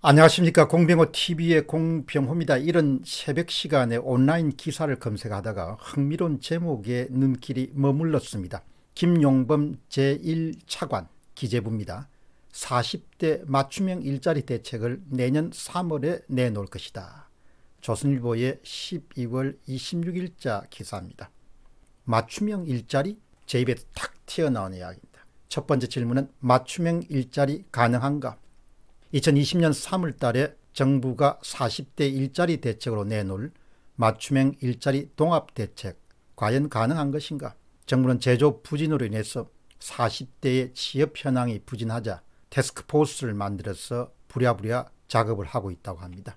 안녕하십니까 공병호 TV의 공병호입니다. 이런 새벽 시간에 온라인 기사를 검색하다가 흥미로운 제목에 눈길이 머물렀습니다. 김용범 제1차관 기재부입니다. 40대 맞춤형 일자리 대책을 내년 3월에 내놓을 것이다. 조선일보의 12월 26일자 기사입니다. 맞춤형 일자리? 제 입에 탁 튀어나온 이야기입니다. 첫 번째 질문은 맞춤형 일자리 가능한가? 2020년 3월 달에 정부가 40대 일자리 대책으로 내놓을 맞춤형 일자리 동합 대책 과연 가능한 것인가? 정부는 제조 부진으로 인해서 40대의 취업 현황이 부진하자 테스크포스를 만들어서 부랴부랴 작업을 하고 있다고 합니다.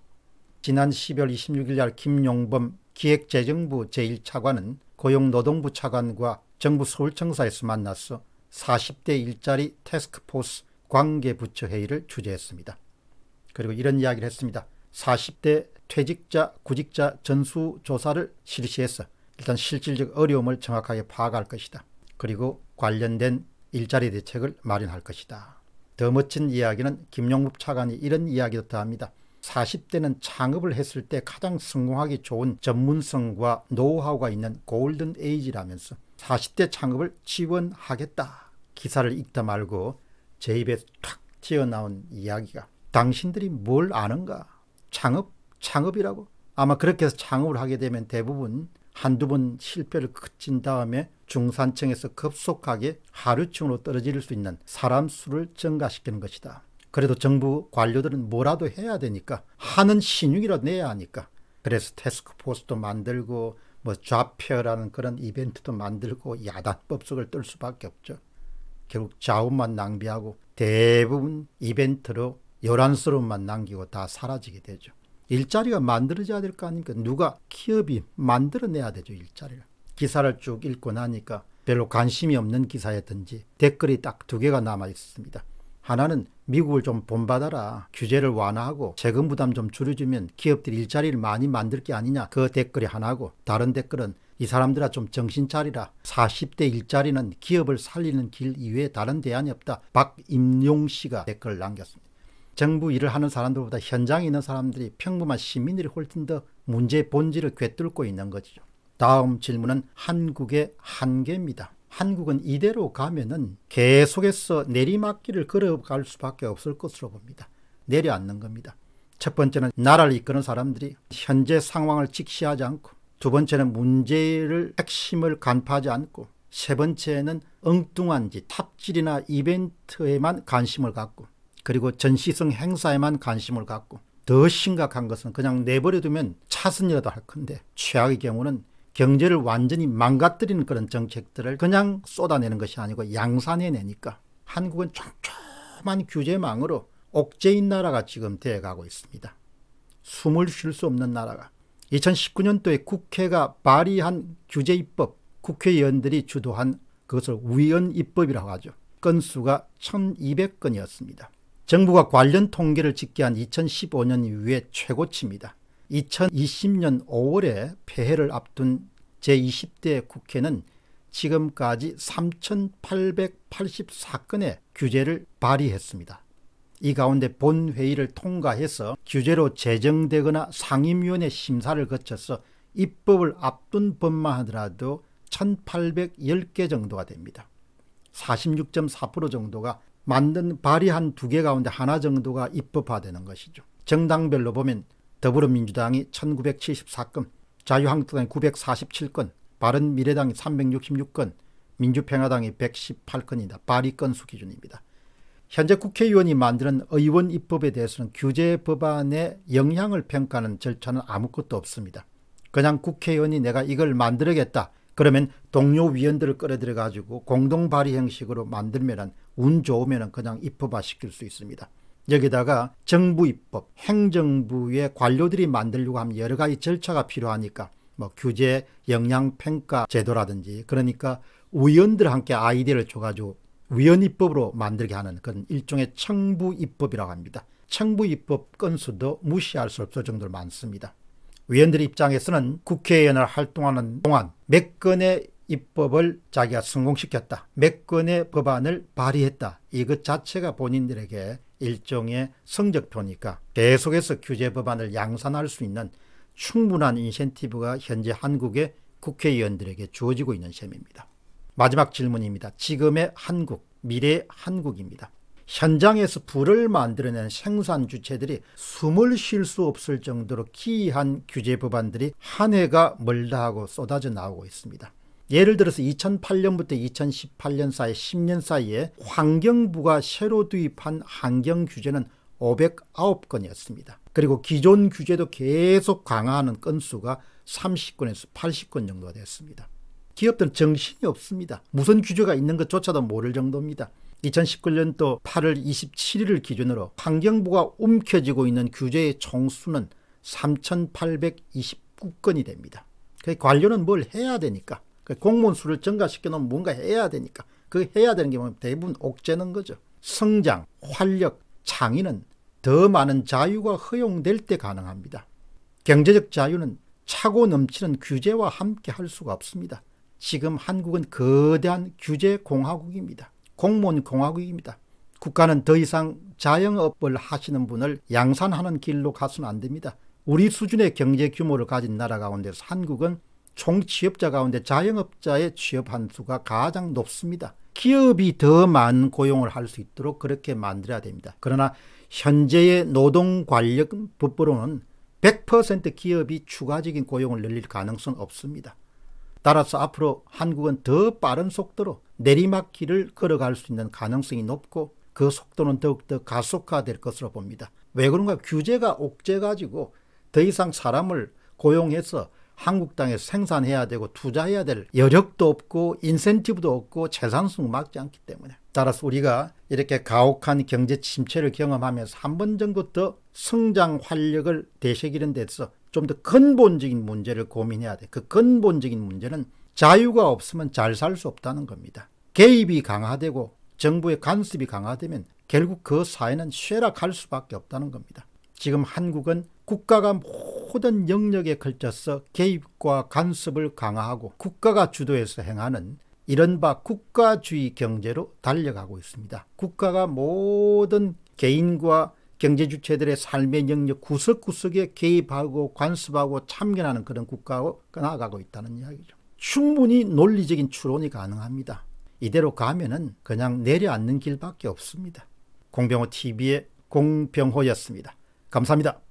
지난 12월 26일 날 김용범 기획재정부 제1차관은 고용노동부 차관과 정부 서울청사에서 만나서 40대 일자리 테스크포스 관계부처 회의를 주재했습니다. 그리고 이런 이야기를 했습니다. 40대 퇴직자, 구직자 전수조사를 실시해서 일단 실질적 어려움을 정확하게 파악할 것이다. 그리고 관련된 일자리 대책을 마련할 것이다. 더 멋진 이야기는 김용국 차관이 이런 이야기였다 합니다. 40대는 창업을 했을 때 가장 성공하기 좋은 전문성과 노하우가 있는 골든 에이지라면서 40대 창업을 지원하겠다. 기사를 읽다 말고 제 입에서 탁 튀어나온 이야기가 당신들이 뭘 아는가? 창업? 창업이라고? 아마 그렇게 해서 창업을 하게 되면 대부분 한두 번 실패를 그친 다음에 중산층에서 급속하게 하류층으로 떨어질 수 있는 사람 수를 증가시키는 것이다. 그래도 정부 관료들은 뭐라도 해야 되니까 하는 신용이라도 내야 하니까 그래서 테스크포스도 만들고 뭐 좌표라는 그런 이벤트도 만들고 야단법석을 떨 수밖에 없죠. 결국 자원만 낭비하고 대부분 이벤트로 열한 스러움만 남기고 다 사라지게 되죠. 일자리가 만들어져야 될 거 아닙니까? 누가 기업이 만들어내야 되죠. 일자리를. 기사를 쭉 읽고 나니까 별로 관심이 없는 기사였든지 댓글이 딱 두 개가 남아 있습니다. 하나는 미국을 좀 본받아라. 규제를 완화하고 세금 부담 좀 줄여주면 기업들이 일자리를 많이 만들 게 아니냐. 그 댓글이 하나고 다른 댓글은 이 사람들아 좀 정신 차리라. 40대 일자리는 기업을 살리는 길 이외에 다른 대안이 없다. 박임용 씨가 댓글을 남겼습니다. 정부 일을 하는 사람들보다 현장에 있는 사람들이 평범한 시민들이 훨씬 더 문제의 본질을 꿰뚫고 있는 거죠. 다음 질문은 한국의 한계입니다. 한국은 이대로 가면은 계속해서 내리막길을 걸어갈 수밖에 없을 것으로 봅니다. 내려앉는 겁니다. 첫 번째는 나라를 이끄는 사람들이 현재 상황을 직시하지 않고 두 번째는 문제를 핵심을 간파하지 않고 세 번째는 엉뚱한 짓, 탑질이나 이벤트에만 관심을 갖고 그리고 전시성 행사에만 관심을 갖고 더 심각한 것은 그냥 내버려두면 차선이라도 할 건데 최악의 경우는 경제를 완전히 망가뜨리는 그런 정책들을 그냥 쏟아내는 것이 아니고 양산해내니까 한국은 촘촘한 규제망으로 옥죄인 나라가 지금 되어가고 있습니다. 숨을 쉴 수 없는 나라가 2019년도에 국회가 발의한 규제 입법, 국회의원들이 주도한 그것을 위헌 입법이라고 하죠. 건수가 1200건이었습니다. 정부가 관련 통계를 집계한 2015년 이후에 최고치입니다. 2020년 5월에 폐해를 앞둔 제20대 국회는 지금까지 3,884건의 규제를 발의했습니다. 이 가운데 본회의를 통과해서 규제로 제정되거나 상임위원회 심사를 거쳐서 입법을 앞둔 법만 하더라도 1810개 정도가 됩니다. 46.4% 정도가 만든 발의한 두 개 가운데 하나 정도가 입법화되는 것이죠. 정당별로 보면 더불어민주당이 1974건, 자유한국당이 947건, 바른미래당이 366건, 민주평화당이 118건이다. 발의 건수 기준입니다. 현재 국회의원이 만드는 의원 입법에 대해서는 규제 법안의 영향을 평가하는 절차는 아무것도 없습니다. 그냥 국회의원이 내가 이걸 만들겠다 그러면 동료 위원들을 끌어들여 가지고 공동 발의 형식으로 만들면은 운 좋으면은 그냥 입법화 시킬 수 있습니다. 여기다가 정부 입법, 행정부의 관료들이 만들려고 하면 여러 가지 절차가 필요하니까 뭐 규제, 영향 평가 제도라든지 그러니까 의원들 함께 아이디어를 줘가지고 위헌입법으로 만들게 하는 그런 일종의 청부입법이라고 합니다. 청부입법 건수도 무시할 수 없을 정도로 많습니다. 위원들 입장에서는 국회의원을 활동하는 동안 몇 건의 입법을 자기가 성공시켰다. 몇 건의 법안을 발의했다. 이것 자체가 본인들에게 일종의 성적표니까 계속해서 규제 법안을 양산할 수 있는 충분한 인센티브가 현재 한국의 국회의원들에게 주어지고 있는 셈입니다. 마지막 질문입니다. 지금의 한국, 미래의 한국입니다. 현장에서 불을 만들어낸 생산 주체들이 숨을 쉴 수 없을 정도로 기이한 규제 법안들이 한 해가 멀다 하고 쏟아져 나오고 있습니다. 예를 들어서 2008년부터 2018년 사이 10년 사이에 환경부가 새로 도입한 환경 규제는 509건이었습니다. 그리고 기존 규제도 계속 강화하는 건수가 30건에서 80건 정도가 되었습니다. 기업들은 정신이 없습니다. 무슨 규제가 있는 것조차도 모를 정도입니다. 2019년도 8월 27일을 기준으로 환경부가 움켜쥐고 있는 규제의 총수는 3,829건이 됩니다. 그 관료는 뭘 해야 되니까 그 공무원 수를 증가시켜 놓으면 뭔가 해야 되니까 그 해야 되는 게 뭐냐면 대부분 옥죄는 거죠. 성장, 활력, 창의는 더 많은 자유가 허용될 때 가능합니다. 경제적 자유는 차고 넘치는 규제와 함께 할 수가 없습니다. 지금 한국은 거대한 규제 공화국입니다. 공무원 공화국입니다. 국가는 더 이상 자영업을 하시는 분을 양산하는 길로 가서는 안 됩니다. 우리 수준의 경제 규모를 가진 나라 가운데서 한국은 총 취업자 가운데 자영업자의 취업한 수가 가장 높습니다. 기업이 더 많은 고용을 할 수 있도록 그렇게 만들어야 됩니다. 그러나 현재의 노동관련 법으로는 100% 기업이 추가적인 고용을 늘릴 가능성은 없습니다. 따라서 앞으로 한국은 더 빠른 속도로 내리막길을 걸어갈 수 있는 가능성이 높고 그 속도는 더욱더 가속화될 것으로 봅니다. 왜 그런가? 규제가 옥죄가지고 더 이상 사람을 고용해서 한국 땅에 생산해야 되고 투자해야 될 여력도 없고 인센티브도 없고 재산성 막지 않기 때문에 따라서 우리가 이렇게 가혹한 경제 침체를 경험하면서 한 번 정도 더 성장 활력을 되새기는 데서 좀 더 근본적인 문제를 고민해야 돼. 그 근본적인 문제는 자유가 없으면 잘 살 수 없다는 겁니다. 개입이 강화되고 정부의 간섭이 강화되면 결국 그 사회는 쇠락할 수밖에 없다는 겁니다. 지금 한국은 국가가 모든 영역에 걸쳐서 개입과 간섭을 강화하고 국가가 주도해서 행하는 이른바 국가주의 경제로 달려가고 있습니다. 국가가 모든 개인과 경제 주체들의 삶의 영역 구석구석에 개입하고 관습하고 참견하는 그런 국가로 나아가고 있다는 이야기죠. 충분히 논리적인 추론이 가능합니다. 이대로 가면은 그냥 내려앉는 길밖에 없습니다. 공병호 TV의 공병호였습니다. 감사합니다.